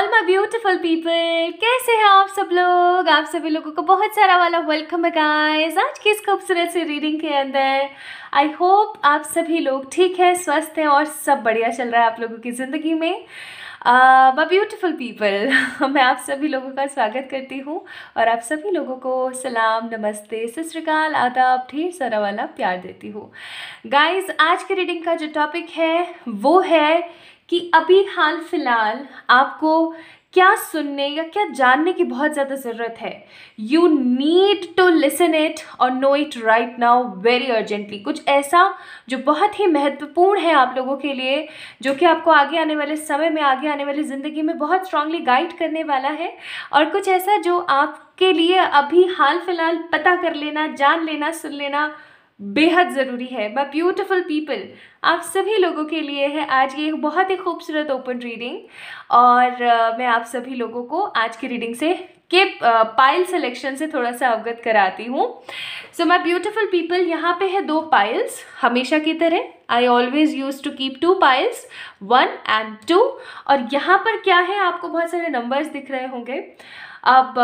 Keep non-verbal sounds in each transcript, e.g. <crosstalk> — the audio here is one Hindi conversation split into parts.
ऑल माई ब्यूटिफुल पीपल कैसे हैं आप सब लोग आप सभी लोगों को बहुत सारा वाला वेलकम है गाइस आज की इस खूबसूरत सी रीडिंग के अंदर आई होप आप सभी लोग ठीक हैं स्वस्थ हैं और सब बढ़िया चल रहा है आप लोगों की ज़िंदगी में माई ब्यूटिफुल पीपल मैं आप सभी लोगों का स्वागत करती हूँ और आप सभी लोगों को सलाम नमस्ते सतरकाल आदाब ढेर सारा वाला प्यार देती हूँ गाइज आज की रीडिंग का जो टॉपिक है वो है कि अभी हाल फिलहाल आपको क्या सुनने या क्या जानने की बहुत ज़्यादा ज़रूरत है you need to listen it और know it right now very urgently कुछ ऐसा जो बहुत ही महत्वपूर्ण है आप लोगों के लिए जो कि आपको आगे आने वाले समय में आगे आने वाली ज़िंदगी में बहुत स्ट्रांगली गाइड करने वाला है और कुछ ऐसा जो आपके लिए अभी हाल फिलहाल पता कर लेना जान लेना सुन लेना बेहद ज़रूरी है बाय ब्यूटिफुल पीपल आप सभी लोगों के लिए है आज ये बहुत ही खूबसूरत ओपन रीडिंग और आ, मैं आप सभी लोगों को आज की रीडिंग से के पाइल सिलेक्शन से थोड़ा सा अवगत कराती हूँ सो माई ब्यूटिफुल पीपल यहाँ पे है दो पाइल्स हमेशा की तरह I always use to keep two piles one and two और यहाँ पर क्या है आपको बहुत सारे नंबर्स दिख रहे होंगे अब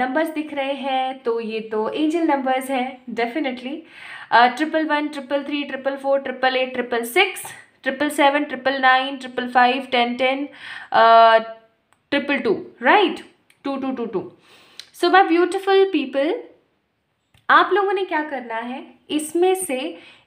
नंबर्स दिख रहे हैं तो ये तो एंजल नंबर्स हैं definitely triple one triple three triple four triple eight triple six triple seven triple nine triple five ten ten triple two right two two two two so my beautiful people आप लोगों ने क्या करना है इसमें से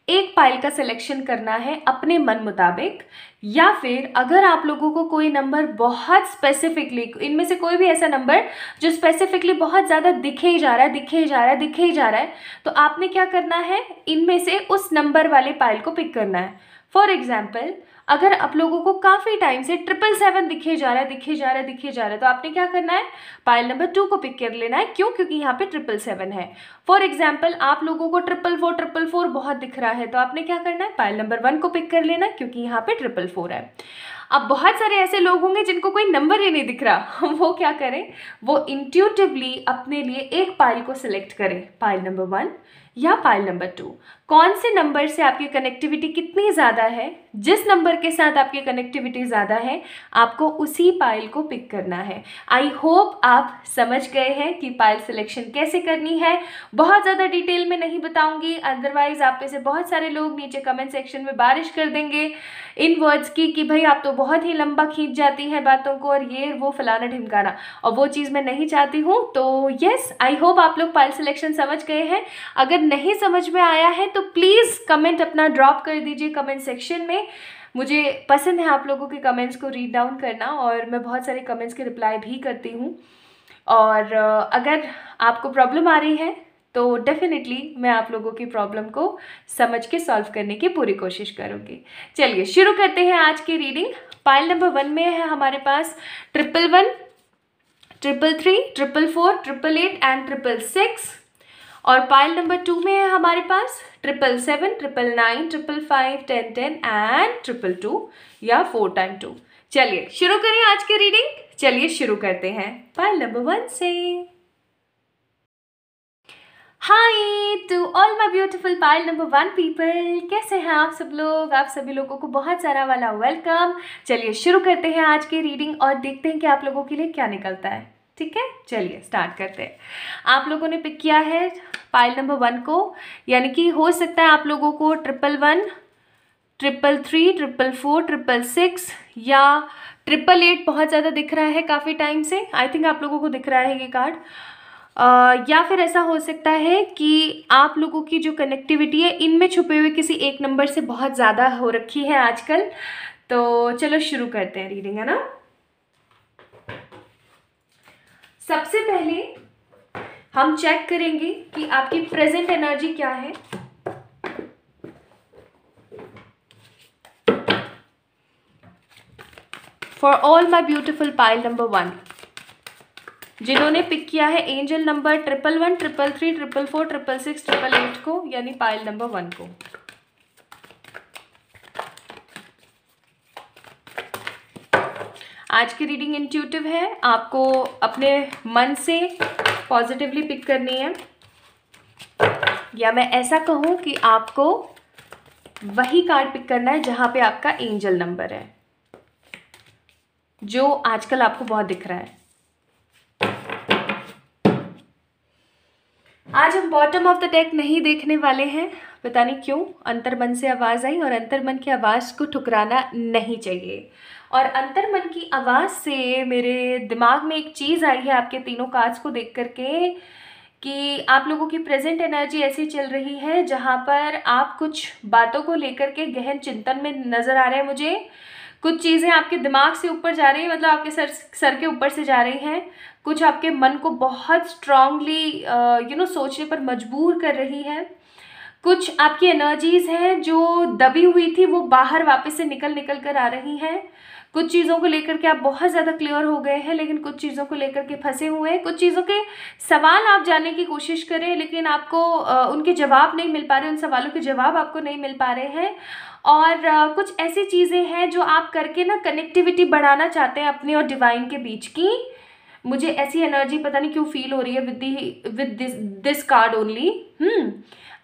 एक पाइल का सिलेक्शन करना है अपने मन मुताबिक या फिर अगर आप लोगों को कोई नंबर बहुत स्पेसिफिकली इनमें से कोई भी ऐसा नंबर जो स्पेसिफिकली बहुत ज़्यादा दिखे ही जा रहा है दिखे ही जा रहा है दिखे ही जा रहा है तो आपने क्या करना है इनमें से उस नंबर वाले पाइल को पिक करना है फॉर एग्ज़ाम्पल अगर आप लोगों को काफ़ी टाइम से ट्रिपल सेवन दिखे जा रहा है दिखे जा रहा है दिखे जा रहा है तो आपने क्या करना है पाइल नंबर टू को पिक कर लेना है क्यों क्योंकि यहाँ पे ट्रिपल सेवन है फॉर एग्जाम्पल आप लोगों को ट्रिपल फोर ट्रिपल फोर बहुत दिख रहा है तो आपने क्या करना है पाइल नंबर वन को पिक कर लेना है क्योंकि यहाँ पे ट्रिपल फोर है अब बहुत सारे ऐसे लोग होंगे जिनको कोई नंबर ही नहीं दिख रहा <laughs> वो क्या करें वो इंट्यूटिवली अपने लिए एक पाइल को सिलेक्ट करें पाइल नंबर वन या पाइल नंबर टू कौन से नंबर से आपकी कनेक्टिविटी कितनी ज़्यादा है जिस नंबर के साथ आपकी कनेक्टिविटी ज़्यादा है आपको उसी पाइल को पिक करना है आई होप आप समझ गए हैं कि पाइल सिलेक्शन कैसे करनी है बहुत ज़्यादा डिटेल में नहीं बताऊंगी अदरवाइज़ आप में से बहुत सारे लोग नीचे कमेंट सेक्शन में बारिश कर देंगे इन वर्ड्स की कि भाई आप तो बहुत ही लंबा खींच जाती हैं बातों को और ये वो फलाना ढिमकाना और वो चीज़ मैं नहीं चाहती हूँ तो येस आई होप आप लोग पाइल सिलेक्शन समझ गए हैं अगर नहीं समझ में आया है तो प्लीज़ कमेंट अपना ड्रॉप कर दीजिए कमेंट सेक्शन में मुझे पसंद है आप लोगों के कमेंट्स को रीड डाउन करना और मैं बहुत सारे कमेंट्स के रिप्लाई भी करती हूँ और अगर आपको प्रॉब्लम आ रही है तो डेफिनेटली मैं आप लोगों की प्रॉब्लम को समझ के सॉल्व करने की पूरी कोशिश करूँगी चलिए शुरू करते हैं आज की रीडिंग पाइल नंबर वन में है हमारे पास triple one triple three triple four triple eight and triple six और पाइल नंबर टू में है हमारे पास triple seven triple nine triple five ten ten and triple two या फोर टाइम टू चलिए शुरू करें आज की रीडिंग चलिए शुरू करते हैं पाइल नंबर वन से hi to all my beautiful pile number one people कैसे हैं आप सब लोग आप सभी लोगों को बहुत सारा वाला वेलकम चलिए शुरू करते हैं आज की रीडिंग और देखते हैं कि आप लोगों के लिए क्या निकलता है ठीक है चलिए स्टार्ट करते हैं आप लोगों ने पिक किया है पाइल नंबर वन को यानी कि हो सकता है आप लोगों को triple one triple three triple four triple six या ट्रिपल एट बहुत ज़्यादा दिख रहा है काफ़ी टाइम से आई थिंक आप लोगों को दिख रहा है ये कार्ड Uh, या फिर ऐसा हो सकता है कि आप लोगों की जो कनेक्टिविटी है इनमें छुपे हुए किसी एक नंबर से बहुत ज़्यादा हो रखी है आजकल तो चलो शुरू करते हैं रीडिंग है ना सबसे पहले हम चेक करेंगे कि आपकी प्रेजेंट एनर्जी क्या है for all my beautiful pile number one जिन्होंने पिक किया है angel number triple one triple three triple four triple six triple eight को यानी पाइल नंबर वन को आज की रीडिंग इंट्यूटिव है आपको अपने मन से पॉजिटिवली पिक करनी है या मैं ऐसा कहूँ कि आपको वही कार्ड पिक करना है जहाँ पे आपका एंजल नंबर है जो आजकल आपको बहुत दिख रहा है आज हम बॉटम ऑफ द डेक नहीं देखने वाले हैं पता नहीं क्यों अंतर्मन से आवाज़ आई और अंतर्मन की आवाज़ को ठुकराना नहीं चाहिए और अंतर मन की आवाज़ से मेरे दिमाग में एक चीज़ आई है आपके तीनों कार्ड्स को देख करके कि आप लोगों की प्रेजेंट एनर्जी ऐसी चल रही है जहाँ पर आप कुछ बातों को लेकर के गहन चिंतन में नज़र आ रहे हैं मुझे कुछ चीज़ें आपके दिमाग से ऊपर जा रही हैं मतलब आपके सर सर के ऊपर से जा रही हैं कुछ आपके मन को बहुत स्ट्रांगली यू नो सोचने पर मजबूर कर रही है कुछ आपकी एनर्जीज़ हैं जो दबी हुई थी वो बाहर वापस से निकल निकल कर आ रही हैं कुछ चीज़ों को लेकर के आप बहुत ज़्यादा क्लियर हो गए हैं लेकिन कुछ चीज़ों को लेकर के फंसे हुए हैं कुछ चीज़ों के सवाल आप जानने की कोशिश करें लेकिन आपको उनके जवाब नहीं मिल पा रहे उन सवालों के जवाब आपको नहीं मिल पा रहे हैं और कुछ ऐसी चीज़ें हैं जो आप करके ना कनेक्टिविटी बढ़ाना चाहते हैं अपने और डिवाइन के बीच की मुझे ऐसी एनर्जी पता नहीं क्यों फील हो रही है with the with this this card only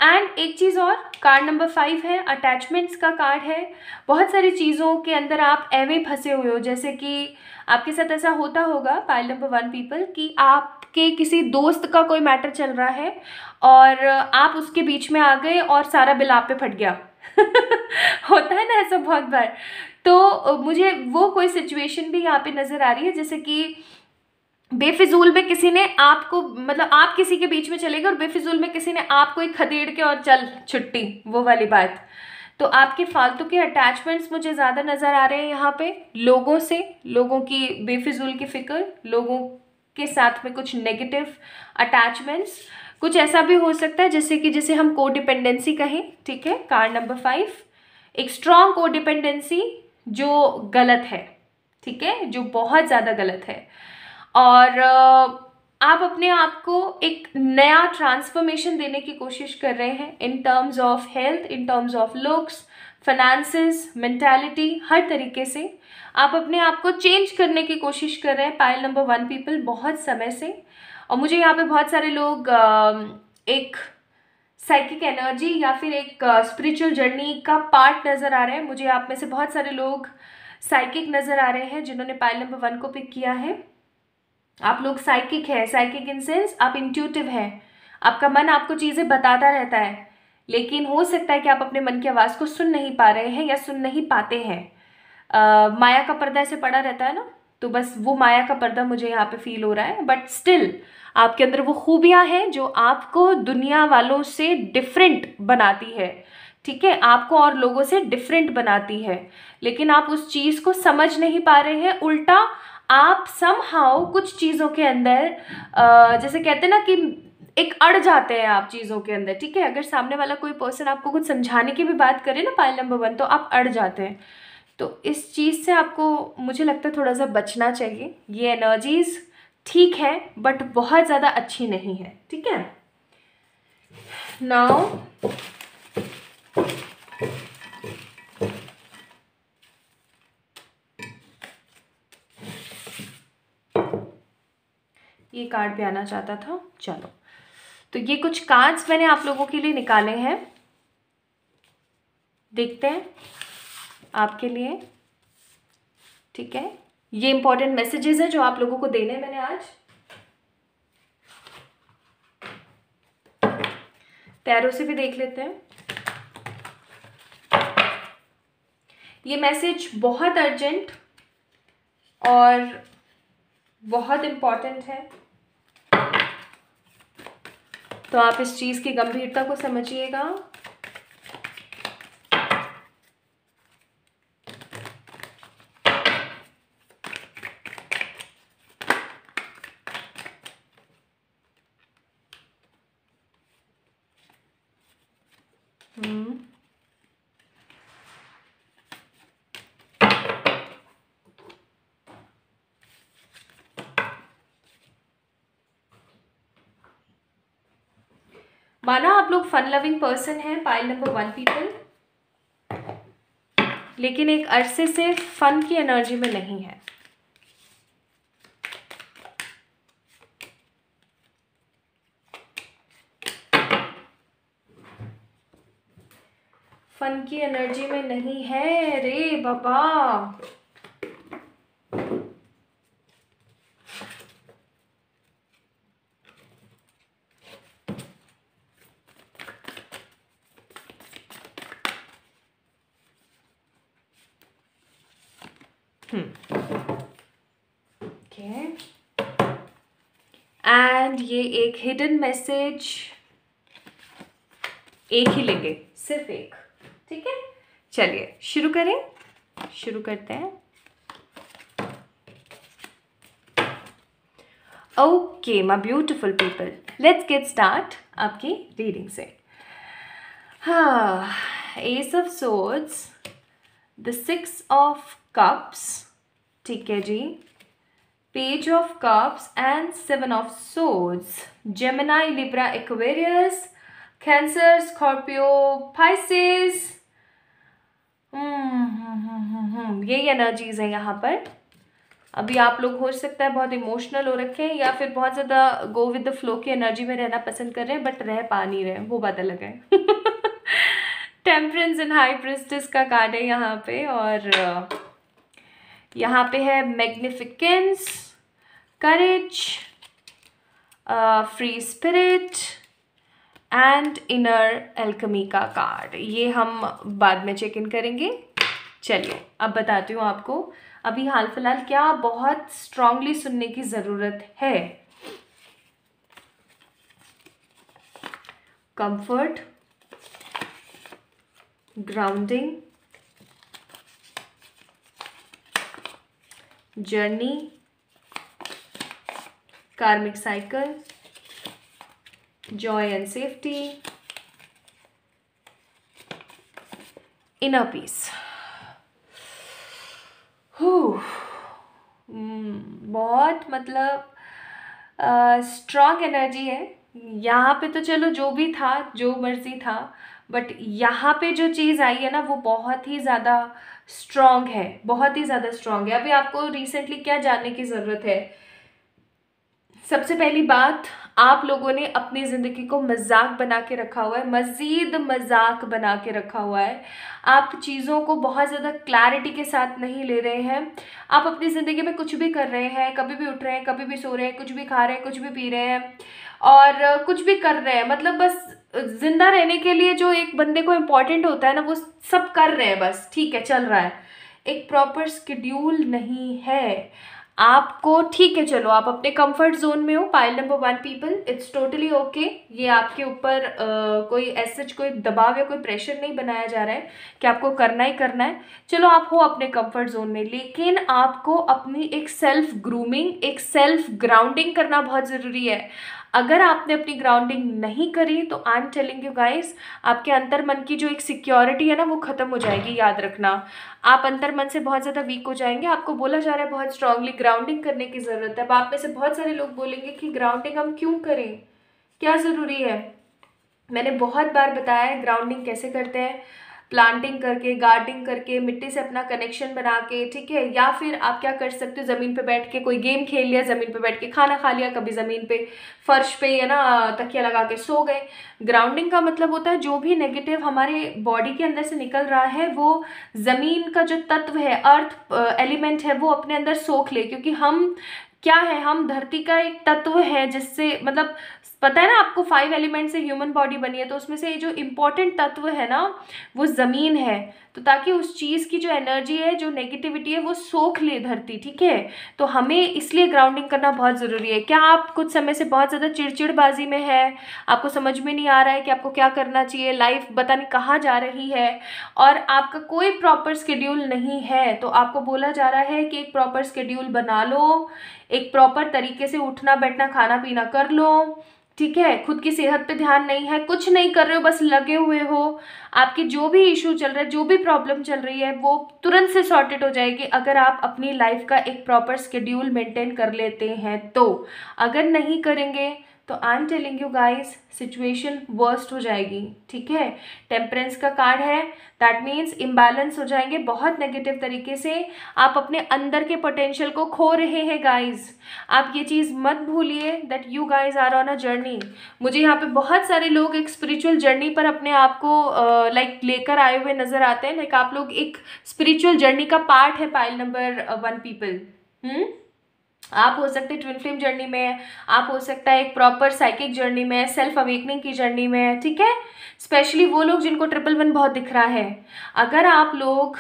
and एक चीज़ और कार्ड नंबर फाइव है अटैचमेंट्स का कार्ड है बहुत सारी चीज़ों के अंदर आप एवे फंसे हुए हो जैसे कि आपके साथ ऐसा होता होगा पाइल नंबर वन पीपल कि आपके किसी दोस्त का कोई मैटर चल रहा है और आप उसके बीच में आ गए और सारा बिल आप पे फट गया <laughs> होता है ना ऐसा बहुत बार तो मुझे वो कोई सिचुएशन भी यहाँ पे नज़र आ रही है जैसे कि बेफिजूल में किसी ने आपको मतलब आप किसी के बीच में चले गए और बेफिजूल में किसी ने आपको एक खदेड़ के और चल छुट्टी वो वाली बात तो आपके फालतू के अटैचमेंट्स मुझे ज़्यादा नज़र आ रहे हैं यहाँ पे लोगों से लोगों की बेफिजूल की फ़िक्र लोगों के साथ में कुछ नेगेटिव अटैचमेंट्स कुछ ऐसा भी हो सकता है जैसे कि जिसे हम कोडिपेंडेंसी कहें ठीक है कार्ड नंबर फाइव एक स्ट्रॉन्ग कोडिपेंडेंसी जो गलत है ठीक है जो बहुत ज़्यादा गलत है और आप अपने आप को एक नया ट्रांसफॉर्मेशन देने की कोशिश कर रहे हैं in terms of health in terms of looks finances mentality हर तरीके से आप अपने आप को चेंज करने की कोशिश कर रहे हैं पायल नंबर वन पीपल बहुत समय से और मुझे यहाँ पे बहुत सारे लोग एक साइकिक एनर्जी या फिर एक स्पिरिचुअल जर्नी का पार्ट नज़र आ रहा है मुझे आप में से बहुत सारे लोग साइकिक नज़र आ रहे हैं जिन्होंने पायल नंबर वन को पिक किया है आप लोग साइकिक है साइकिक इन सेंस आप इंट्यूटिव हैं आपका मन आपको चीज़ें बताता रहता है लेकिन हो सकता है कि आप अपने मन की आवाज़ को सुन नहीं पा रहे हैं या सुन नहीं पाते हैं माया का पर्दा ऐसे पड़ा रहता है ना तो बस वो माया का पर्दा मुझे यहाँ पे फील हो रहा है बट स्टिल आपके अंदर वो खूबियाँ हैं जो आपको दुनिया वालों से डिफरेंट बनाती है ठीक है आपको और लोगों से डिफरेंट बनाती है लेकिन आप उस चीज़ को समझ नहीं पा रहे हैं उल्टा आप सम हाउ कुछ चीज़ों के अंदर जैसे कहते हैं ना कि एक अड़ जाते हैं आप चीज़ों के अंदर ठीक है अगर सामने वाला कोई पर्सन आपको कुछ समझाने की भी बात करे ना पाइल नंबर वन तो आप अड़ जाते हैं तो इस चीज़ से आपको मुझे लगता है थोड़ा सा बचना चाहिए ये एनर्जीज़ ठीक है बट बहुत ज़्यादा अच्छी नहीं है ठीक है नाउ ये कार्ड भी आना चाहता था चलो तो ये कुछ कार्ड्स मैंने आप लोगों के लिए निकाले हैं देखते हैं आपके लिए ठीक है ये इंपॉर्टेंट मैसेजेस हैं जो आप लोगों को देने मैंने आज पैरों से भी देख लेते हैं ये मैसेज बहुत अर्जेंट और बहुत इम्पॉर्टेंट है तो आप इस चीज़ की गंभीरता को समझिएगा माना आप लोग फन लविंग पर्सन हैं पाइल नंबर वन पीपल लेकिन एक अरसे से फन की एनर्जी में नहीं है फन की एनर्जी में नहीं है रे बाबा हिडन मैसेज एक ही लेंगे सिर्फ एक ठीक है चलिए शुरू करें शुरू करते हैं okay my beautiful people let's get start आपकी रीडिंग से हा ace of swords the six of cups ठीक है जी Page of Cups and Seven of Swords. Gemini, Libra, Aquarius, Cancer, Scorpio, Pisces. Hmm, <laughs> यही एनर्जीज है यहाँ पर अभी आप लोग हो सकता है बहुत इमोशनल हो रखे हैं या फिर बहुत ज़्यादा गो विद द फ्लो की एनर्जी में रहना पसंद कर रहे हैं बट रह पा नहीं रहे वो बात अलग है टेम्परेंस एंड हाई प्रिस्टिस का कार्ड है यहाँ पे और यहाँ पे है magnificence courage, uh, free spirit and inner alchemy का कार्ड ये हम बाद में चेक इन करेंगे चलिए अब बताती हूँ आपको अभी हाल फिलहाल क्या बहुत स्ट्रांगली सुनने की ज़रूरत है comfort grounding journey karmic cycle, joy and safety, peace हो hmm, बहुत मतलब स्ट्रांग uh, एनर्जी है यहाँ पे तो चलो जो भी था जो मर्जी था बट यहाँ पे जो चीज़ आई है ना वो बहुत ही ज़्यादा स्ट्रांग है बहुत ही ज़्यादा स्ट्रांग है अभी आपको रिसेंटली क्या जानने की ज़रूरत है सबसे पहली बात आप लोगों ने अपनी ज़िंदगी को मजाक बना के रखा हुआ है मज़ीद मजाक बना के रखा हुआ है आप चीज़ों को बहुत ज़्यादा क्लैरिटी के साथ नहीं ले रहे हैं आप अपनी ज़िंदगी में कुछ भी कर रहे हैं कभी भी उठ रहे हैं कभी भी सो रहे हैं कुछ भी खा रहे हैं कुछ भी पी रहे हैं और कुछ भी कर रहे हैं मतलब बस ज़िंदा रहने के लिए जो एक बंदे को इम्पॉर्टेंट होता है ना वो सब कर रहे हैं बस ठीक है चल रहा है एक प्रॉपर स्कड्यूल नहीं है आपको ठीक है चलो आप अपने कंफर्ट जोन में हो pile number one people it's totally okay ये आपके ऊपर uh, कोई ऐसे कोई दबाव या कोई प्रेशर नहीं बनाया जा रहा है कि आपको करना ही करना है चलो आप हो अपने कंफर्ट जोन में लेकिन आपको अपनी एक सेल्फ ग्रूमिंग एक सेल्फ ग्राउंडिंग करना बहुत ज़रूरी है अगर आपने अपनी ग्राउंडिंग नहीं करी तो I am telling you guys आपके अंतर मन की जो एक सिक्योरिटी है ना वो ख़त्म हो जाएगी याद रखना आप अंतर मन से बहुत ज़्यादा वीक हो जाएंगे आपको बोला जा रहा है बहुत स्ट्रांगली ग्राउंडिंग करने की ज़रूरत है अब आप में से बहुत सारे लोग बोलेंगे कि ग्राउंडिंग हम क्यों करें क्या ज़रूरी है मैंने बहुत बार बताया है ग्राउंडिंग कैसे करते हैं प्लांटिंग करके गार्डनिंग करके मिट्टी से अपना कनेक्शन बना के ठीक है या फिर आप क्या कर सकते हो ज़मीन पे बैठ के कोई गेम खेल लिया ज़मीन पे बैठ के खाना खा लिया कभी ज़मीन पे फर्श पे या ना तकिया लगा के सो गए ग्राउंडिंग का मतलब होता है जो भी नेगेटिव हमारे बॉडी के अंदर से निकल रहा है वो ज़मीन का जो तत्व है अर्थ एलिमेंट है वो अपने अंदर सोख ले क्योंकि हम क्या है हम धरती का एक तत्व है जिससे मतलब पता है ना आपको फाइव एलिमेंट से ह्यूमन बॉडी बनी है तो उसमें से ये जो इम्पोर्टेंट तत्व है ना वो ज़मीन है तो ताकि उस चीज़ की जो एनर्जी है जो नेगेटिविटी है वो सोख ले धरती ठीक है तो हमें इसलिए ग्राउंडिंग करना बहुत ज़रूरी है क्या आप कुछ समय से बहुत ज़्यादा चिड़चिड़बाजी में है आपको समझ में नहीं आ रहा है कि आपको क्या करना चाहिए लाइफ बता नहीं कहाँ जा रही है और आपका कोई प्रॉपर स्केड्यूल नहीं है तो आपको बोला जा रहा है कि एक प्रॉपर स्केड्यूल बना लो एक प्रॉपर तरीके से उठना बैठना खाना पीना कर लो ठीक है खुद की सेहत पे ध्यान नहीं है कुछ नहीं कर रहे हो बस लगे हुए हो आपके जो भी इशू चल रहा है जो भी प्रॉब्लम चल रही है वो तुरंत से सॉर्टेड हो जाएगी अगर आप अपनी लाइफ का एक प्रॉपर स्केड्यूल मेंटेन कर लेते हैं तो अगर नहीं करेंगे तो I am telling you guys situation worst हो जाएगी ठीक है टेम्परेंस का कार्ड है दैट मीन्स इम्बैलेंस हो जाएंगे बहुत नेगेटिव तरीके से आप अपने अंदर के पोटेंशियल को खो रहे हैं गाइज आप ये चीज़ मत भूलिए that you guys are on a journey मुझे यहाँ पे बहुत सारे लोग एक स्पिरिचुअल जर्नी पर अपने आप को लाइक uh, like, लेकर आए हुए नज़र आते हैं लाइक like, आप लोग एक स्पिरिचुअल जर्नी का पार्ट है pile number one people hmm आप हो सकते हैं ट्विन फ्लेम जर्नी में आप हो सकता है एक प्रॉपर साइकिक जर्नी में सेल्फ अवेकनिंग की जर्नी में ठीक है स्पेशली वो लोग जिनको ट्रिपल वन बहुत दिख रहा है अगर आप लोग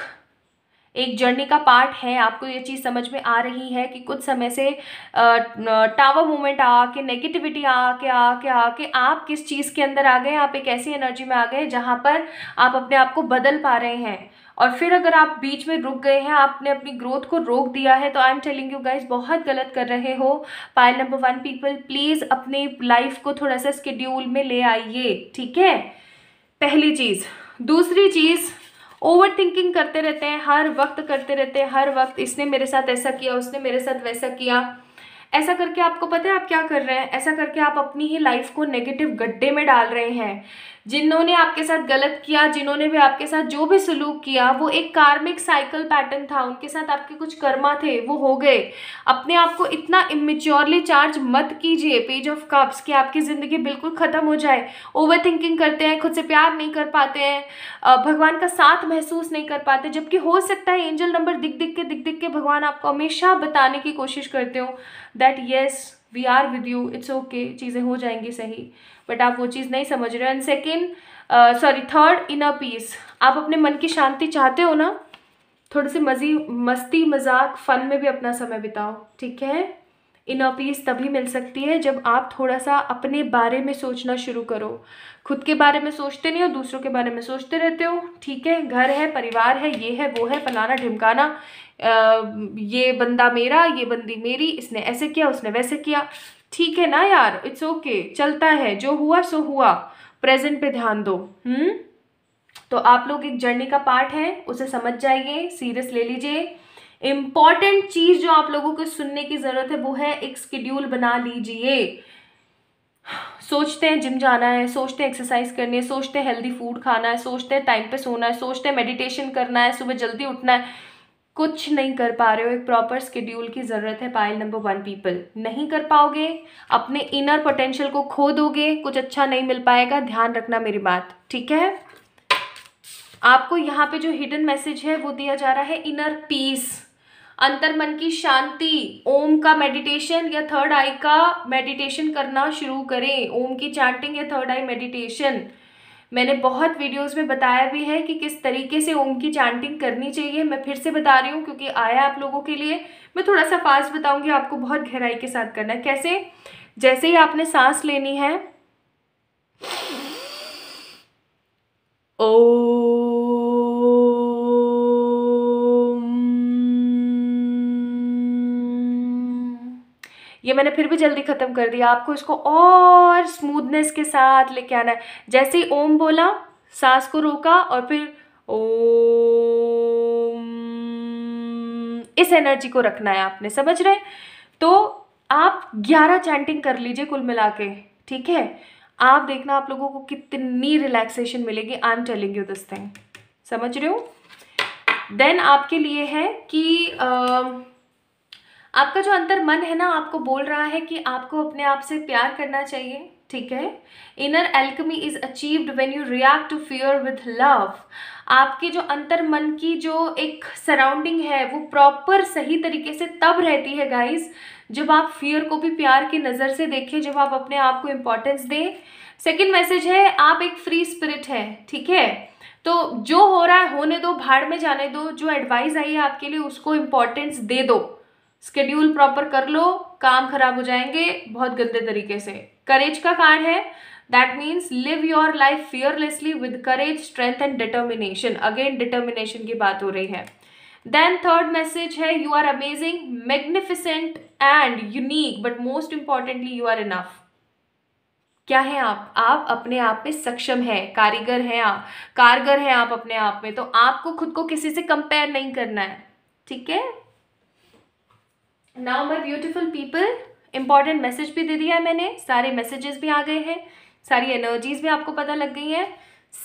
एक जर्नी का पार्ट है आपको ये चीज़ समझ में आ रही है कि कुछ समय से टावर मोमेंट आके नेगेटिविटी आके आके आके आप किस चीज़ के अंदर आ गए आप एक ऐसी एनर्जी में आ गए जहाँ पर आप अपने आप को बदल पा रहे हैं और फिर अगर आप बीच में रुक गए हैं आपने अपनी ग्रोथ को रोक दिया है तो I am telling you guys बहुत गलत कर रहे हो pile number one people please अपने लाइफ को थोड़ा सा स्केड्यूल में ले आइए ठीक है पहली चीज़ दूसरी चीज़ ओवर थिंकिंग करते रहते हैं हर वक्त करते रहते हैं हर वक्त इसने मेरे साथ ऐसा किया उसने मेरे साथ वैसा किया ऐसा करके आपको पता है आप क्या कर रहे हैं ऐसा करके आप अपनी ही लाइफ को नेगेटिव गड्ढे में डाल रहे हैं जिन्होंने आपके साथ गलत किया जिन्होंने भी आपके साथ जो भी सलूक किया वो एक कार्मिक साइकिल पैटर्न था उनके साथ आपके कुछ कर्मा थे वो हो गए अपने आप को इतना इमेच्योरली चार्ज मत कीजिए पेज ऑफ कप्स कि आपकी ज़िंदगी बिल्कुल ख़त्म हो जाए ओवर थिंकिंग करते हैं खुद से प्यार नहीं कर पाते हैं भगवान का साथ महसूस नहीं कर पाते जबकि हो सकता है एंजल नंबर दिख दिख के दिख दिख के भगवान आपको हमेशा बताने की कोशिश करते हो that yes we are with you it's okay चीज़ें हो जाएंगी सही बट आप वो चीज़ नहीं समझ रहे हो and second sorry third inner peace आप अपने मन की शांति चाहते हो ना थोड़े से मजी मस्ती मजाक फन में भी अपना समय बिताओ ठीक है इनर पीस तभी मिल सकती है जब आप थोड़ा सा अपने बारे में सोचना शुरू करो खुद के बारे में सोचते नहीं हो दूसरों के बारे में सोचते रहते हो ठीक है घर है परिवार है ये है वो है फलाना ढिमकाना uh, ये बंदा मेरा ये बंदी मेरी इसने ऐसे किया उसने वैसे किया ठीक है ना यार इट्स ओके okay, चलता है जो हुआ सो हुआ प्रेजेंट पे ध्यान दो हम्म तो आप लोग एक जर्नी का पार्ट है उसे समझ जाइए सीरियस ले लीजिए इम्पॉर्टेंट चीज़ जो आप लोगों को सुनने की ज़रूरत है वो है एक स्कड्यूल बना लीजिए सोचते हैं जिम जाना है सोचते हैं एक्सरसाइज करनी है सोचते हैं हेल्दी फूड खाना है सोचते हैं टाइम पे सोना है सोचते हैं मेडिटेशन करना है सुबह जल्दी उठना है कुछ नहीं कर पा रहे हो एक प्रॉपर स्केड्यूल की ज़रूरत है पायल नंबर वन पीपल नहीं कर पाओगे अपने इनर पोटेंशियल को खो दोगे कुछ अच्छा नहीं मिल पाएगा ध्यान रखना मेरी बात ठीक है आपको यहाँ पे जो हिडन मैसेज है वो दिया जा रहा है इनर पीस अंतर मन की शांति ओम का मेडिटेशन या थर्ड आई का मेडिटेशन करना शुरू करें ओम की चैटिंग या थर्ड आई मेडिटेशन मैंने बहुत वीडियोस में बताया भी है कि किस तरीके से ओम की चैंटिंग करनी चाहिए मैं फिर से बता रही हूँ क्योंकि आया आप लोगों के लिए मैं थोड़ा सा फास्ट बताऊँगी आपको बहुत गहराई के साथ करना है कैसे जैसे ही आपने सांस लेनी है ओ ये मैंने फिर भी जल्दी ख़त्म कर दिया आपको इसको और स्मूदनेस के साथ लेके आना है जैसे ही ओम बोला सांस को रोका और फिर ओम इस एनर्जी को रखना है आपने समझ रहे तो आप 11 चैंटिंग कर लीजिए कुल मिला के ठीक है आप देखना आप लोगों को कितनी रिलैक्सेशन मिलेगी I am telling you this thing समझ रहे हो देन आपके लिए है कि आ, आपका जो अंतर मन है ना आपको बोल रहा है कि आपको अपने आप से प्यार करना चाहिए ठीक है inner alchemy is achieved when you react to fear with love आपके जो अंतर मन की जो एक सराउंडिंग है वो प्रॉपर सही तरीके से तब रहती है गाइस जब आप फियर को भी प्यार की नज़र से देखें जब आप अपने आप को इम्पोर्टेंस दें सेकेंड मैसेज है आप एक फ्री स्पिरिट है ठीक है तो जो हो रहा है होने दो भाड़ में जाने दो जो एडवाइस आई है आपके लिए उसको इम्पोर्टेंस दे दो स्केड्यूल प्रॉपर कर लो काम खराब हो जाएंगे बहुत गंदे तरीके से करेज का कार्ड है that means live your life fearlessly with courage strength and determination again determination की बात हो रही है देन थर्ड मैसेज है you are amazing magnificent and unique but most importantly you are enough क्या है आप आप अपने आप में सक्षम हैं कारीगर हैं आप कारगर हैं आप अपने आप में तो आपको खुद को किसी से कंपेयर नहीं करना है ठीक है now my beautiful people important message भी दे दिया है मैंने सारे मैसेजेस भी आ गए हैं सारी एनर्जीज भी आपको पता लग गई हैं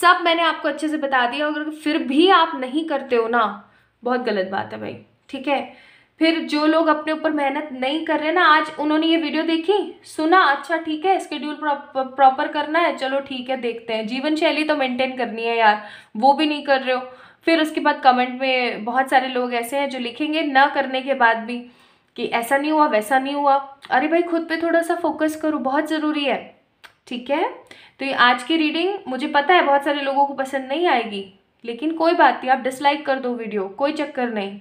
सब मैंने आपको अच्छे से बता दिया अगर फिर भी आप नहीं करते हो ना बहुत गलत बात है भाई ठीक है फिर जो लोग अपने ऊपर मेहनत नहीं कर रहे ना आज उन्होंने ये वीडियो देखी सुना अच्छा ठीक है स्केड्यूल प्रॉपर करना है चलो ठीक है देखते हैं जीवन शैली तो मेंटेन करनी है यार वो भी नहीं कर रहे हो फिर उसके बाद कमेंट में बहुत सारे लोग ऐसे हैं जो लिखेंगे ना करने के बाद भी कि ऐसा नहीं हुआ वैसा नहीं हुआ अरे भाई खुद पे थोड़ा सा फोकस करो बहुत ज़रूरी है ठीक है तो ये आज की रीडिंग मुझे पता है बहुत सारे लोगों को पसंद नहीं आएगी लेकिन कोई बात नहीं आप डिसलाइक कर दो वीडियो कोई चक्कर नहीं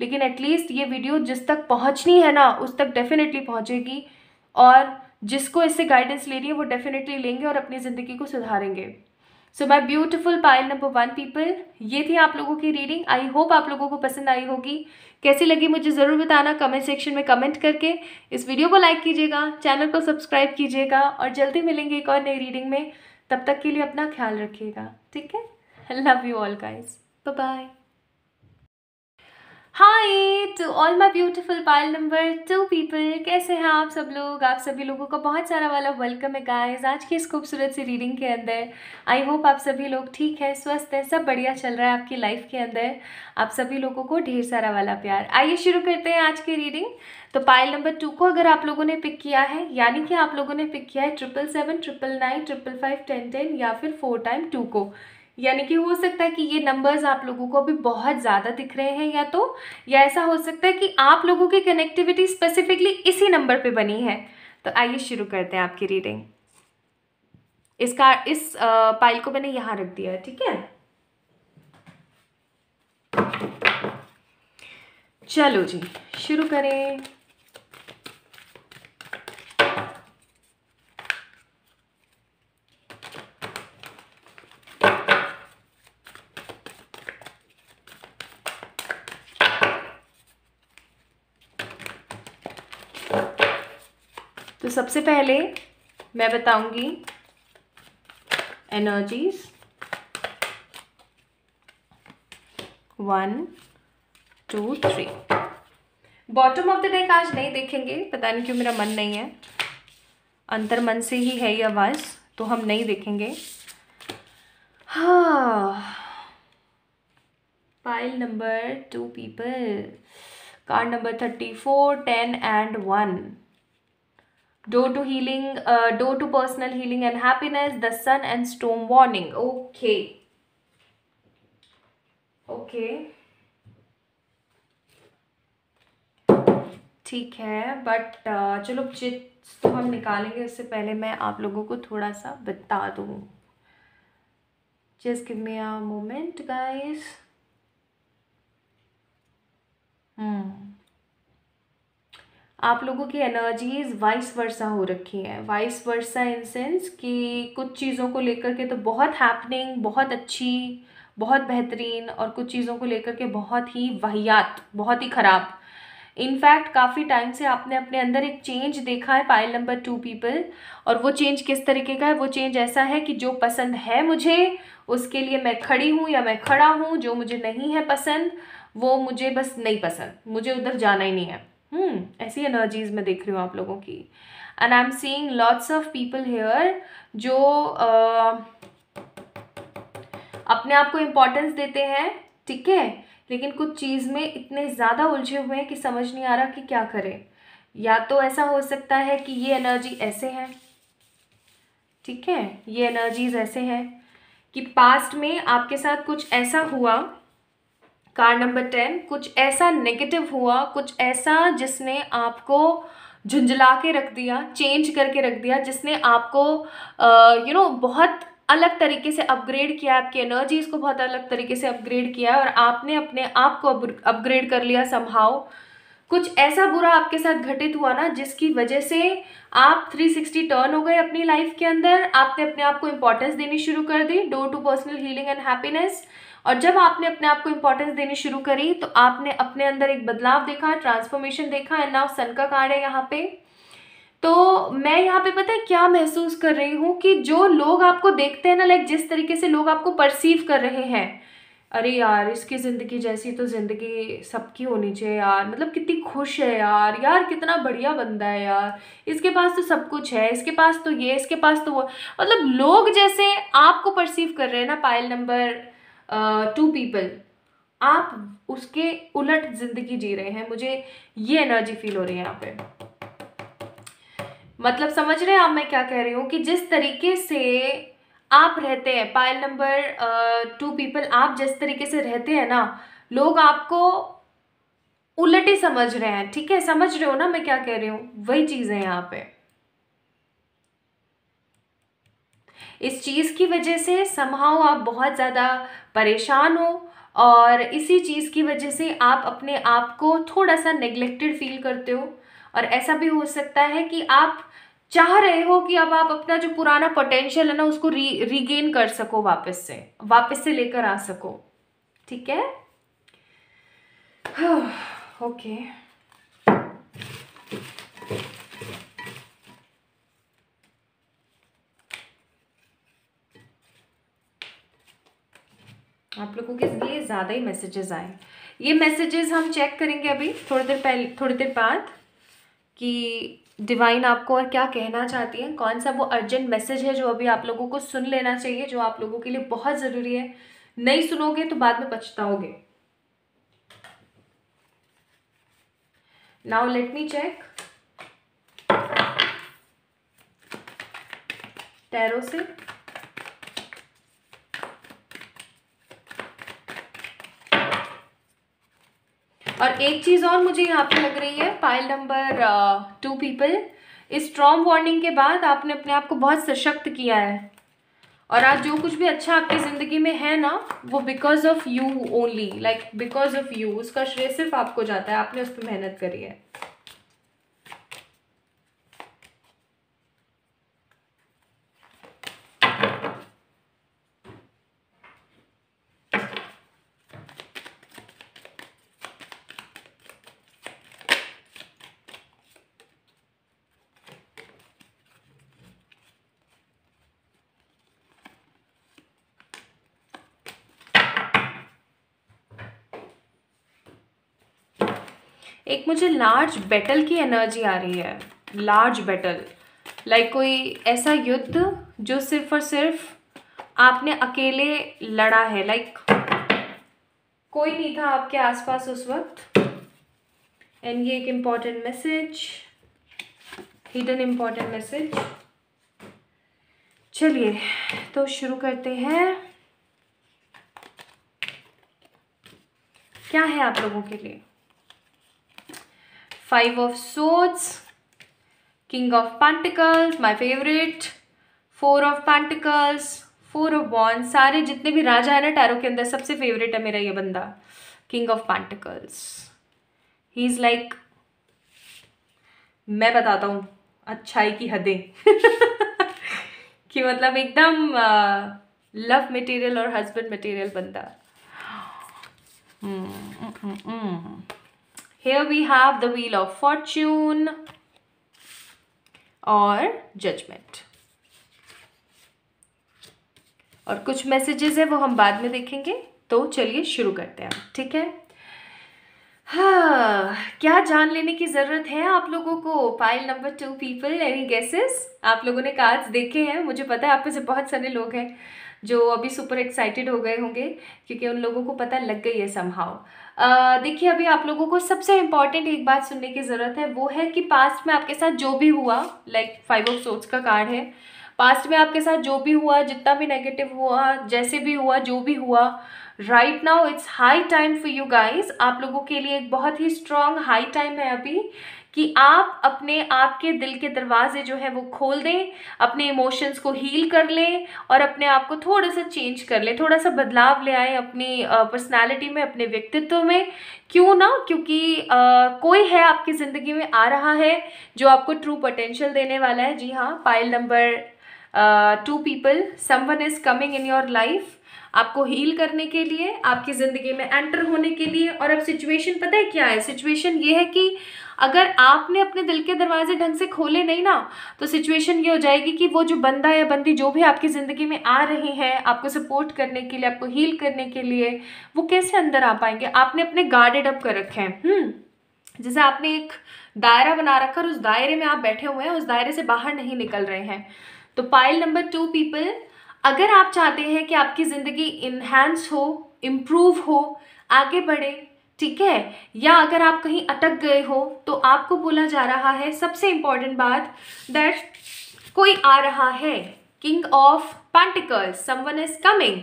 लेकिन एटलीस्ट ये वीडियो जिस तक पहुंचनी है ना उस तक डेफिनेटली पहुंचेगी और जिसको इससे गाइडेंस लेनी है वो डेफिनेटली लेंगे और अपनी ज़िंदगी को सुधारेंगे so my beautiful pile number one people ये थी आप लोगों की रीडिंग आई होप आप लोगों को पसंद आई होगी कैसी लगी मुझे ज़रूर बताना कमेंट सेक्शन में कमेंट करके इस वीडियो को लाइक कीजिएगा चैनल को सब्सक्राइब कीजिएगा और जल्दी मिलेंगे एक और नई रीडिंग में तब तक के लिए अपना ख्याल रखिएगा ठीक है love you all guys bye hi to all my beautiful pile number two people कैसे हैं आप सब लोग आप सभी लोगों का बहुत सारा वाला वेलकम है गाइज आज की इस खूबसूरत सी रीडिंग के अंदर आई होप आप सभी लोग ठीक हैं स्वस्थ हैं सब बढ़िया चल रहा है आपकी लाइफ के अंदर आप सभी लोगों को ढेर सारा वाला प्यार आइए शुरू करते हैं आज की रीडिंग तो पायल नंबर टू को अगर आप लोगों ने पिक किया है यानी कि आप लोगों ने पिक किया है triple seven triple nine triple five ten ten या फिर फोर टाइम टू को यानी कि हो सकता है कि ये नंबर्स आप लोगों को अभी बहुत ज़्यादा दिख रहे हैं या तो या ऐसा हो सकता है कि आप लोगों की कनेक्टिविटी स्पेसिफिकली इसी नंबर पे बनी है तो आइए शुरू करते हैं आपकी रीडिंग इसका इस पाइल को मैंने यहाँ रख दिया है ठीक है चलो जी शुरू करें सबसे पहले मैं बताऊंगी energies one two three bottom of the deck आज नहीं देखेंगे पता नहीं क्यों मेरा मन नहीं है अंतर मन से ही है ये आवाज़ तो हम नहीं देखेंगे हाँ pile number two people card number thirty four ten and one door to healing uh, door to personal healing and happiness the sun and storm warning okay okay ठीक है बट चलो चिट्स तो हम निकालेंगे उससे पहले मैं आप लोगों को थोड़ा सा बता दूँ just give me a moment guys hmm आप लोगों की एनर्जीज वाइस वर्सा हो रखी है वाइस वर्सा इन सेंस कि कुछ चीज़ों को लेकर के तो बहुत हैपनिंग बहुत अच्छी बहुत बेहतरीन और कुछ चीज़ों को लेकर के बहुत ही वाहियात बहुत ही ख़राब इनफैक्ट काफ़ी टाइम से आपने अपने अंदर एक चेंज देखा है पाइल नंबर टू पीपल और वो चेंज किस तरीके का है वो चेंज ऐसा है कि जो पसंद है मुझे उसके लिए मैं खड़ी हूँ या मैं खड़ा हूँ जो मुझे नहीं है पसंद वो मुझे बस नहीं पसंद मुझे उधर जाना ही नहीं है हम्म, ऐसी एनर्जीज में देख रही हूँ आप लोगों की and I am seeing lots of people here जो uh, अपने आप को इम्पोर्टेंस देते हैं ठीक है लेकिन कुछ चीज़ में इतने ज़्यादा उलझे हुए हैं कि समझ नहीं आ रहा कि क्या करें या तो ऐसा हो सकता है कि ये एनर्जी ऐसे हैं ठीक है ये एनर्जीज ऐसे हैं कि पास्ट में आपके साथ कुछ ऐसा हुआ कार्ड नंबर टेन कुछ ऐसा नेगेटिव हुआ कुछ ऐसा जिसने आपको झुंझला के रख दिया चेंज करके रख दिया जिसने आपको यू नो बहुत अलग तरीके से अपग्रेड किया आपकी एनर्जीज़ को बहुत अलग तरीके से अपग्रेड किया और आपने अपने आप को अपग्रेड कर लिया संभाव कुछ ऐसा बुरा आपके साथ घटित हुआ ना जिसकी वजह से आप 360 टर्न हो गए अपनी लाइफ के अंदर आपने अपने आप को इम्पोर्टेंस देनी शुरू कर दी door to personal healing and happiness और जब आपने अपने आप को इम्पोर्टेंस देनी शुरू करी तो आपने अपने अंदर एक बदलाव देखा ट्रांसफॉर्मेशन देखा एंड नाउ सन का कार्ड है यहाँ पे तो मैं यहाँ पे पता है क्या महसूस कर रही हूँ कि जो लोग आपको देखते हैं ना लाइक जिस तरीके से लोग आपको परसीव कर रहे हैं अरे यार इसकी ज़िंदगी जैसी तो ज़िंदगी सबकी होनी चाहिए यार मतलब कितनी खुश है यार यार कितना बढ़िया बंदा है यार इसके पास तो सब कुछ है इसके पास तो ये इसके पास तो वो मतलब लोग जैसे आपको परसीव कर रहे हैं ना पायल नंबर टू पीपल आप उसके उलट जिंदगी जी रहे हैं मुझे ये एनर्जी फील हो रही है यहाँ पे मतलब समझ रहे हैं आप मैं क्या कह रही हूँ कि जिस तरीके से आप रहते हैं पायल नंबर टू पीपल आप जिस तरीके से रहते हैं ना लोग आपको उलटे समझ रहे हैं ठीक है समझ रहे हो ना मैं क्या कह रही हूँ वही चीज़ है यहाँ पे इस चीज़ की वजह से समाओ आप बहुत ज़्यादा परेशान हो और इसी चीज़ की वजह से आप अपने आप को थोड़ा सा नेग्लेक्टेड फील करते हो और ऐसा भी हो सकता है कि आप चाह रहे हो कि अब आप अपना जो पुराना पोटेंशियल है ना उसको री रिगेन कर सको वापस से वापस से लेकर आ सको ठीक है ओके <sighs> okay. आप लोगों के लिए ज़्यादा ही मैसेजेस आए ये मैसेजेस हम चेक करेंगे अभी थोड़ी देर पहले थोड़ी देर बाद कि डिवाइन आपको और क्या कहना चाहती है कौन सा वो अर्जेंट मैसेज है जो अभी आप लोगों को सुन लेना चाहिए जो आप लोगों के लिए बहुत ज़रूरी है नहीं सुनोगे तो बाद में पछताओगे now let me check tarot से और एक चीज़ और मुझे यहाँ पे लग रही है पाइल नंबर टू पीपल इस स्ट्रॉन्ग वार्निंग के बाद आपने अपने आप को बहुत सशक्त किया है और आज जो कुछ भी अच्छा आपकी ज़िंदगी में है ना वो because of you only like because of you उसका श्रेय सिर्फ आपको जाता है आपने उस पर मेहनत करी है मुझे लार्ज बैटल की एनर्जी आ रही है लार्ज बैटल लाइक कोई ऐसा युद्ध जो सिर्फ और सिर्फ आपने अकेले लड़ा है लाइक like, कोई नहीं था आपके आसपास उस वक्त एंड ये एक important message hidden important message चलिए तो शुरू करते हैं क्या है आप लोगों के लिए five of swords king of pentacles my favorite four of pentacles four of बॉन्ड सारे जितने भी राजा है ना टैरो के अंदर सबसे फेवरेट है मेरा ये बंदा king of pentacles he is like मैं बताता हूँ अच्छाई की हदें <laughs> कि मतलब एकदम लव मटेरियल और हस्बैंड मटेरियल बंदा mm, mm, mm, mm. here we have the wheel of fortune और जजमेंट और कुछ मैसेजेस है वो हम बाद में देखेंगे तो चलिए शुरू करते हैं ठीक है हाँ क्या जान लेने की ज़रूरत है आप लोगों को pile number two people any guesses आप लोगों ने कार्ड्स देखे हैं मुझे पता है आप में से बहुत सारे लोग हैं जो अभी सुपर एक्साइटेड हो गए होंगे क्योंकि उन लोगों को पता लग गई है संभाव देखिए अभी आप लोगों को सबसे इम्पॉर्टेंट एक बात सुनने की ज़रूरत है वो है कि पास्ट में आपके साथ जो भी हुआ लाइक फाइव ऑफ सोच का कार्ड है पास्ट में आपके साथ जो भी हुआ जितना भी नेगेटिव हुआ जैसे भी हुआ जो भी हुआ right now it's high time for you guys आप लोगों के लिए एक बहुत ही स्ट्रॉन्ग हाई टाइम है अभी कि आप अपने आप के दिल के दरवाजे जो हैं वो खोल दें अपने इमोशंस को हील कर लें और अपने आप को थोड़ा सा चेंज कर लें थोड़ा सा बदलाव ले आए अपनी पर्सनालिटी में अपने व्यक्तित्व में क्यों ना क्योंकि आ, कोई है आपकी ज़िंदगी में आ रहा है जो आपको ट्रू पोटेंशियल देने वाला है जी हाँ pile number two people someone is coming in your life आपको हील करने के लिए आपकी ज़िंदगी में एंटर होने के लिए और अब सिचुएशन पता है क्या है सिचुएशन ये है कि अगर आपने अपने दिल के दरवाजे ढंग से खोले नहीं ना तो सिचुएशन ये हो जाएगी कि वो जो बंदा या बंदी जो भी आपकी ज़िंदगी में आ रहे हैं आपको सपोर्ट करने के लिए आपको हील करने के लिए वो कैसे अंदर आ पाएंगे आपने अपने गार्डेड अप कर रखे हैं हम्म। जैसे आपने एक दायरा बना रखा और उस दायरे में आप बैठे हुए हैं उस दायरे से बाहर नहीं निकल रहे हैं तो पाइल नंबर टू पीपल अगर आप चाहते हैं कि आपकी ज़िंदगी इन्हेंस हो इम्प्रूव हो आगे बढ़े ठीक है या अगर आप कहीं अटक गए हो तो आपको बोला जा रहा है सबसे इंपॉर्टेंट बात दैट कोई आ रहा है king of pentacles someone is coming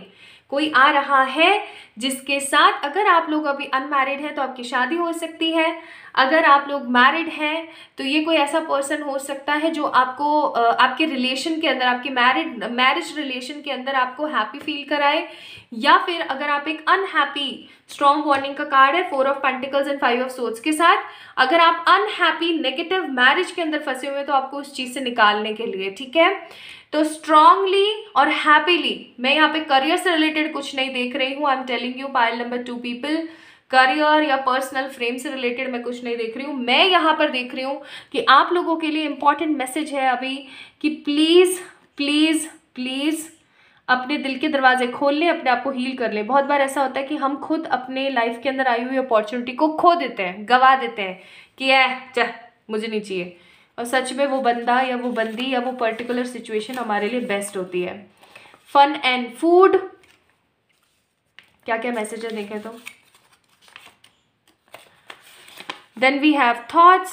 कोई आ रहा है जिसके साथ अगर आप लोग अभी अनमैरिड हैं तो आपकी शादी हो सकती है अगर आप लोग मैरिड हैं तो ये कोई ऐसा पर्सन हो सकता है जो आपको आपके रिलेशन के अंदर आपके मैरिड मैरिज रिलेशन के अंदर आपको हैप्पी फील कराए या फिर अगर आप एक अनहैप्पी स्ट्रॉन्ग वार्निंग का कार्ड है four of pentacles and five of swords के साथ अगर आप अनहैप्पी नेगेटिव मैरिज के अंदर फंसे हुए हैं तो आपको उस चीज़ से निकालने के लिए ठीक है तो स्ट्रांगली और हैप्पीली मैं यहाँ पे करियर से रिलेटेड कुछ नहीं देख रही हूँ I am telling you pile number two people career या पर्सनल फ्रेम से रिलेटेड मैं कुछ नहीं देख रही हूँ मैं यहाँ पर देख रही हूँ कि आप लोगों के लिए इम्पॉर्टेंट मैसेज है अभी कि प्लीज़ प्लीज़ प्लीज़ अपने दिल के दरवाजे खोल लें अपने आप को हील कर लें बहुत बार ऐसा होता है कि हम खुद अपने लाइफ के अंदर आई हुई अपॉर्चुनिटी को खो देते हैं गवा देते हैं कि है चह मुझे नहीं चाहिए और सच में वो बंदा या वो बंदी या वो पर्टिकुलर सिचुएशन हमारे लिए बेस्ट होती है फन एंड फूड क्या क्या मैसेजेस देखें तो देन वी हैव थॉट्स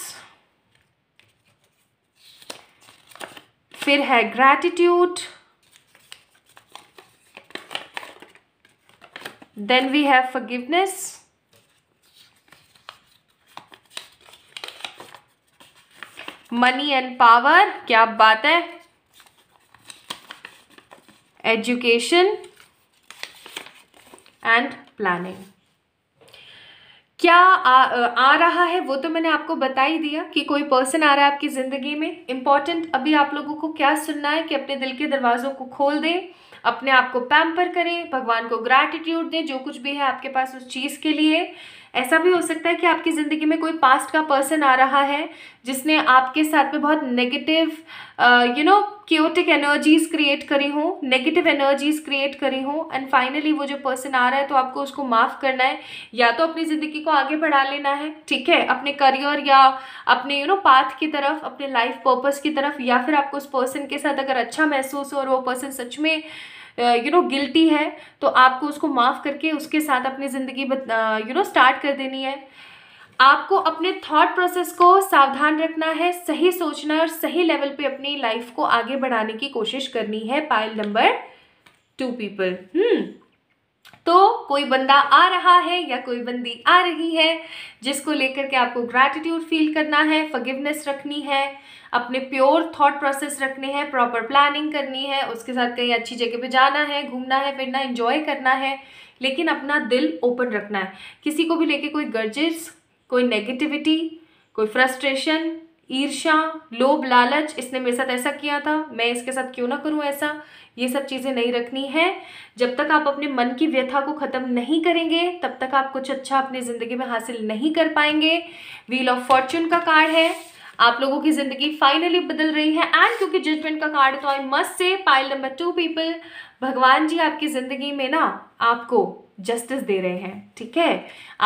फिर है gratitude then we have forgiveness money and power क्या बात है एजुकेशन एंड प्लानिंग क्या आ, आ रहा है वो तो मैंने आपको बता ही दिया कि कोई पर्सन आ रहा है आपकी ज़िंदगी में इम्पॉर्टेंट अभी आप लोगों को क्या सुनना है कि अपने दिल के दरवाज़ों को खोल दें अपने आप को पैम्पर करें भगवान को ग्रैटिट्यूड दें जो कुछ भी है आपके पास उस चीज़ के लिए ऐसा भी हो सकता है कि आपकी ज़िंदगी में कोई पास्ट का पर्सन आ रहा है जिसने आपके साथ में बहुत negative you know chaotic energies create करी हो नेगेटिव एनर्जीज क्रिएट करी हो एंड फाइनली वो जो पर्सन आ रहा है तो आपको उसको माफ़ करना है या तो अपनी ज़िंदगी को आगे बढ़ा लेना है ठीक है अपने करियर या अपने यू नो पाथ की तरफ अपने लाइफ पर्पज़ की तरफ या फिर आपको उस पर्सन के साथ अगर अच्छा महसूस हो और वो पर्सन सच में यू नो गिल्टी है तो आपको उसको माफ़ करके उसके साथ अपनी ज़िंदगी यू नो स्टार्ट कर देनी है आपको अपने थॉट प्रोसेस को सावधान रखना है सही सोचना और सही लेवल पे अपनी लाइफ को आगे बढ़ाने की कोशिश करनी है pile number two people hmm तो कोई बंदा आ रहा है या कोई बंदी आ रही है जिसको लेकर के आपको ग्रैटिट्यूड फील करना है फगिवनेस रखनी है अपने प्योर थॉट प्रोसेस रखने हैं प्रॉपर प्लानिंग करनी है उसके साथ कहीं अच्छी जगह पे जाना है घूमना है फिरना इन्जॉय करना है लेकिन अपना दिल ओपन रखना है किसी को भी लेके कोई गर्जिस कोई नेगेटिविटी कोई फ्रस्ट्रेशन ईर्षा लोभ लालच इसने मेरे साथ ऐसा किया था मैं इसके साथ क्यों ना करूं ऐसा ये सब चीज़ें नहीं रखनी है जब तक आप अपने मन की व्यथा को ख़त्म नहीं करेंगे तब तक आप कुछ अच्छा अपनी ज़िंदगी में हासिल नहीं कर पाएंगे व्हील ऑफ फॉर्चून का कार्ड है आप लोगों की ज़िंदगी फाइनली बदल रही है एंड क्योंकि जजमेंट का कार्ड तो I must say pile number two people भगवान जी आपकी ज़िंदगी में ना आपको जस्टिस दे रहे हैं ठीक है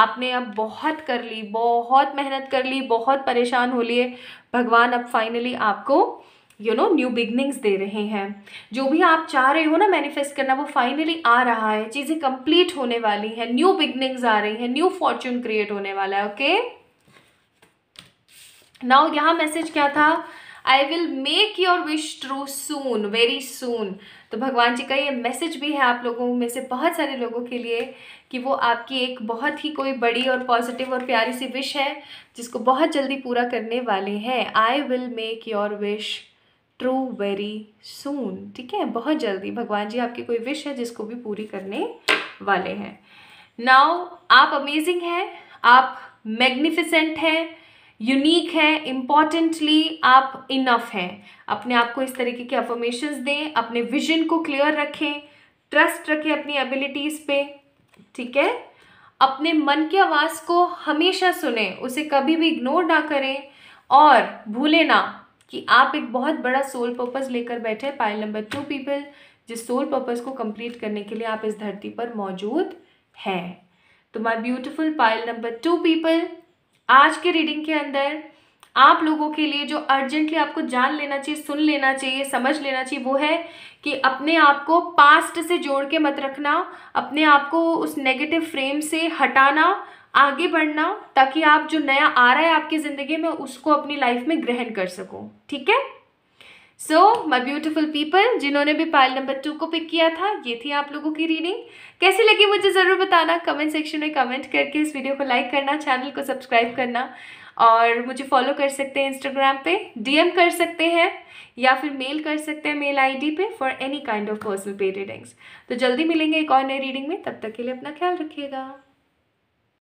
आपने अब बहुत कर ली बहुत मेहनत कर ली बहुत परेशान हो लिए भगवान अब फाइनली आपको यू नो न्यू बिगनिंग्स दे रहे हैं जो भी आप चाह रहे हो ना मैनिफेस्ट करना वो फाइनली आ रहा है चीज़ें कंप्लीट होने वाली हैं न्यू बिगनिंग्स आ रही हैं न्यू फॉर्चून क्रिएट होने वाला है ओके okay? नाउ यहाँ मैसेज क्या था I will make your wish true soon very soon तो भगवान जी का ये मैसेज भी है आप लोगों में से बहुत सारे लोगों के लिए कि वो आपकी एक बहुत ही कोई बड़ी और पॉजिटिव और प्यारी सी विश है जिसको बहुत जल्दी पूरा करने वाले हैं I will make your wish true very soon ठीक है बहुत जल्दी भगवान जी आपकी कोई विश है जिसको भी पूरी करने वाले हैं नाउ आप अमेजिंग हैं आप मैग्निफिसेंट हैं यूनिक है इम्पॉर्टेंटली आप इनफ हैं अपने आप को इस तरीके के अफॉर्मेशंस दें अपने विजन को क्लियर रखें ट्रस्ट रखें अपनी एबिलिटीज़ पे ठीक है अपने मन की आवाज़ को हमेशा सुने उसे कभी भी इग्नोर ना करें और भूले ना कि आप एक बहुत बड़ा सोल पर्पज़ लेकर बैठे हैं पाइल नंबर टू पीपल जिस सोल पर्पज़ को कंप्लीट करने के लिए आप इस धरती पर मौजूद हैं तो my beautiful pile number two people आज के रीडिंग के अंदर आप लोगों के लिए जो अर्जेंटली आपको जान लेना चाहिए सुन लेना चाहिए समझ लेना चाहिए वो है कि अपने आप को पास्ट से जोड़ के मत रखना अपने आप को उस नेगेटिव फ्रेम से हटाना आगे बढ़ना ताकि आप जो नया आ रहा है आपकी ज़िंदगी में उसको अपनी लाइफ में ग्रहण कर सको ठीक है सो माई ब्यूटिफुल पीपल जिन्होंने भी पाइल नंबर टू को पिक किया था ये थी आप लोगों की रीडिंग कैसी लगी मुझे ज़रूर बताना कमेंट सेक्शन में कमेंट करके इस वीडियो को लाइक करना चैनल को सब्सक्राइब करना और मुझे फॉलो कर सकते हैं इंस्टाग्राम पे डीएम कर सकते हैं या फिर मेल कर सकते हैं मेल आईडी पे for any kind of personal paid readings तो जल्दी मिलेंगे एक और नई रीडिंग में तब तक के लिए अपना ख्याल रखिएगा